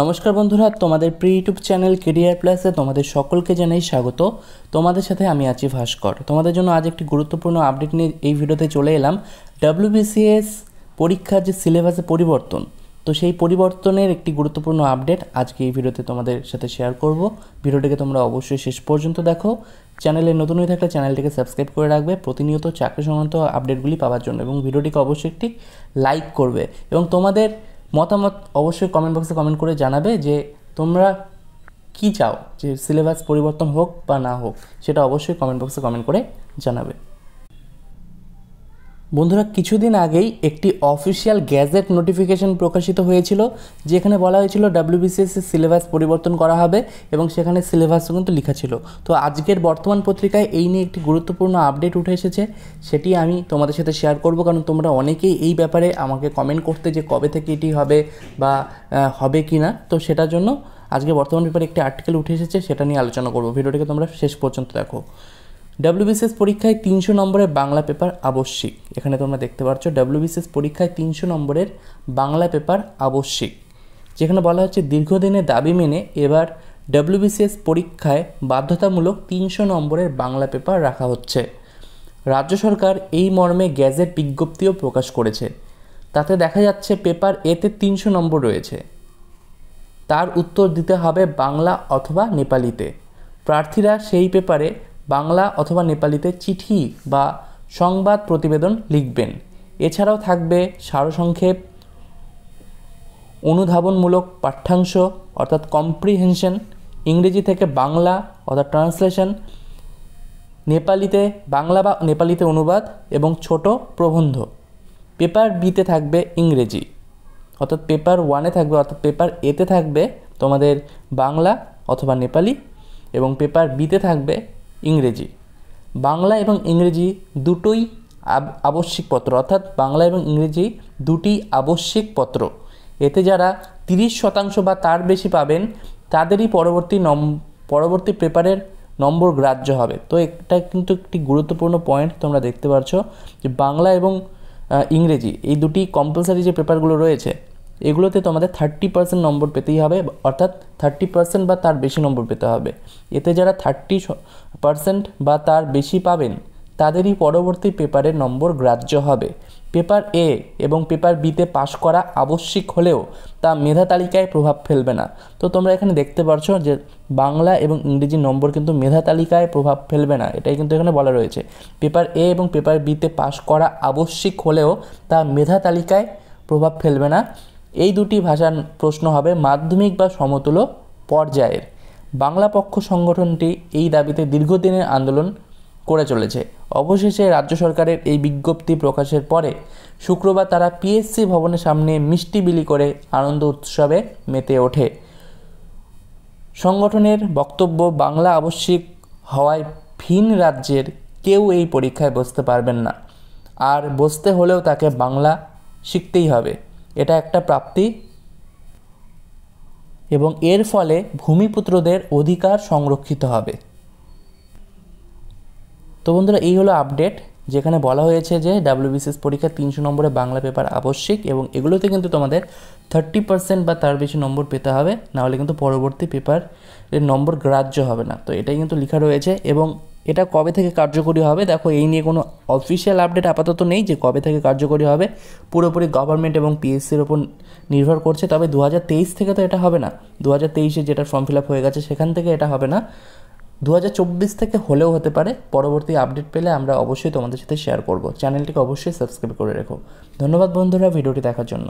নমস্কার বন্ধুরা তোমাদের প্রি ইউটিউব চ্যানেল কেরিয়ার প্লাসে তোমাদের সকলকে জানাই স্বাগত তোমাদের সাথে আমি আছি ভাস্কর তোমাদের জন্য আজ একটি গুরুত্বপূর্ণ আপডেট নিয়ে এই ভিডিওতে চলে এলাম ডাব্লিউবিসিএস পরীক্ষার যে সিলেবাসে পরিবর্তন তো সেই পরিবর্তনের একটি গুরুত্বপূর্ণ আপডেট আজকে এই ভিডিওতে তোমাদের সাথে শেয়ার করব ভিডিওটিকে তোমরা অবশ্যই শেষ পর্যন্ত দেখো চ্যানেলে নতুন হয়ে থাকলে চ্যানেলটিকে সাবস্ক্রাইব করে রাখবে প্রতিনিয়ত চাকরি সংক্রান্ত আপডেটগুলি পাওয়ার জন্য এবং ভিডিওটিকে অবশ্যই একটি লাইক করবে এবং তোমাদের মতামত অবশ্যই কমেন্ট বক্সে কমেন্ট করে জানাবে যে তোমরা কি চাও যে সিলেবাস পরিবর্তন হোক বা না হোক সেটা অবশ্যই কমেন্ট বক্সে কমেন্ট করে জানাবে বন্ধুরা কিছুদিন আগেই একটি অফিসিয়াল গ্যাজেট নোটিফিকেশন প্রকাশিত হয়েছিল যেখানে বলা হয়েছিল ডাব্লিউবিসিএসসি সিলেবাস পরিবর্তন করা হবে এবং সেখানে সিলেবাসও কিন্তু লেখা ছিল তো আজকের বর্তমান পত্রিকায় এই নিয়ে একটি গুরুত্বপূর্ণ আপডেট উঠে এসেছে সেটি আমি তোমাদের সাথে শেয়ার করব কারণ তোমরা অনেকেই এই ব্যাপারে আমাকে কমেন্ট করতে যে কবে থেকে এটি হবে বা হবে কি না তো সেটার জন্য আজকে বর্তমান পেপারে একটি আর্টিকেল উঠে এসেছে সেটা নিয়ে আলোচনা করব ভিডিওটিকে তোমরা শেষ পর্যন্ত দেখো ডাব্লিউবিসিএস পরীক্ষায় তিনশো নম্বরের বাংলা পেপার আবশ্যিক এখানে তোমরা দেখতে পাচ্ছ ডাব্লিউবিসিএস পরীক্ষায় তিনশো নম্বরের বাংলা পেপার আবশ্যিক যেখানে বলা হচ্ছে দীর্ঘদিনের দাবি মেনে এবার ডাব্লিউবিসিএস পরীক্ষায় বাধ্যতামূলক তিনশো নম্বরের বাংলা পেপার রাখা হচ্ছে রাজ্য সরকার এই মর্মে গ্যাজেট বিজ্ঞপ্তিও প্রকাশ করেছে তাতে দেখা যাচ্ছে পেপার এতে তিনশো নম্বর রয়েছে তার উত্তর দিতে হবে বাংলা অথবা নেপালিতে প্রার্থীরা সেই পেপারে বাংলা অথবা নেপালিতে চিঠি বা সংবাদ প্রতিবেদন লিখবেন এছাড়াও থাকবে সারসংক্ষেপ অনুধাবনমূলক পাঠ্যাংশ অর্থাৎ কম্প্রিহেনশন ইংরেজি থেকে বাংলা অর্থাৎ ট্রান্সলেশন নেপালিতে বাংলা বা নেপালিতে অনুবাদ এবং ছোট প্রবন্ধ পেপার বিতে থাকবে ইংরেজি অর্থাৎ পেপার ওয়ানে থাকবে অর্থাৎ পেপার এতে থাকবে তোমাদের বাংলা অথবা নেপালি এবং পেপার বিতে থাকবে ইংরেজি বাংলা এবং ইংরেজি দুটোই আবশ্যিক পত্র অর্থাৎ বাংলা এবং ইংরেজি দুটি আবশ্যিক পত্র এতে যারা তিরিশ শতাংশ বা তার বেশি পাবেন তাদেরই পরবর্তী নম পরবর্তী পেপারের নম্বর গ্রাহ্য হবে তো এটা কিন্তু একটি গুরুত্বপূর্ণ পয়েন্ট তোমরা দেখতে পারছো যে বাংলা এবং ইংরেজি এই দুটি কম্পালসারি যে পেপারগুলো রয়েছে এগুলোতে তোমাদের থার্টি পার্সেন্ট নম্বর পেতেই হবে অর্থাৎ থার্টি পার্সেন্ট বা তার বেশি নম্বর পেতে হবে এতে যারা থার্টি পার্সেন্ট বা তার বেশি পাবেন তাদেরই পরবর্তী পেপারের নম্বর গ্রাহ্য হবে পেপার এ এবং পেপার বিতে পাশ করা আবশ্যিক হলেও তা মেধা তালিকায় প্রভাব ফেলবে না তো তোমরা এখানে দেখতে পারছো যে বাংলা এবং ইংরেজি নম্বর কিন্তু মেধা তালিকায় প্রভাব ফেলবে না এটাই কিন্তু এখানে বলা রয়েছে পেপার এ এবং পেপার বিতে পাশ করা আবশ্যিক হলেও তা মেধা তালিকায় প্রভাব ফেলবে না এই দুটি ভাষার প্রশ্ন হবে মাধ্যমিক বা সমতুল্য পর্যায়ের বাংলা পক্ষ সংগঠনটি এই দাবিতে দীর্ঘদিনের আন্দোলন করে চলেছে অবশেষে রাজ্য সরকারের এই বিজ্ঞপ্তি প্রকাশের পরে শুক্রবার তারা পিএসসি ভবনের সামনে মিষ্টি বিলি করে আনন্দ উৎসবে মেতে ওঠে সংগঠনের বক্তব্য বাংলা আবশ্যিক হওয়ায় ভিন রাজ্যের কেউ এই পরীক্ষায় বসতে পারবেন না আর বসতে হলেও তাকে বাংলা শিখতেই হবে এটা একটা প্রাপ্তি এবং এর ফলে ভূমিপুত্রদের অধিকার সংরক্ষিত হবে তো বন্ধুরা এই হলো আপডেট যেখানে বলা হয়েছে যে ডাব্লিউবিসিএস পরীক্ষা তিনশো নম্বরে বাংলা পেপার আবশ্যিক এবং এগুলোতে কিন্তু তোমাদের থার্টি পার্সেন্ট বা তার বেশি নম্বর পেতে হবে নাহলে কিন্তু পরবর্তী পেপারের নম্বর গ্রাহ্য হবে না তো এটাই কিন্তু লেখা রয়েছে এবং এটা কবে থেকে কার্যকরী হবে দেখো এই নিয়ে কোনো অফিসিয়াল আপডেট আপাতত নেই যে কবে থেকে কার্যকরী হবে পুরোপুরি গভর্নমেন্ট এবং পিএসসির ওপর নির্ভর করছে তবে দু থেকে তো এটা হবে না দু হাজার যেটা ফর্ম ফিল আপ হয়ে গেছে সেখান থেকে এটা হবে না দু থেকে হলেও হতে পারে পরবর্তী আপডেট পেলে আমরা অবশ্যই তোমাদের সাথে শেয়ার করব চ্যানেলটিকে অবশ্যই সাবস্ক্রাইব করে রেখো ধন্যবাদ বন্ধুরা ভিডিওটি দেখার জন্য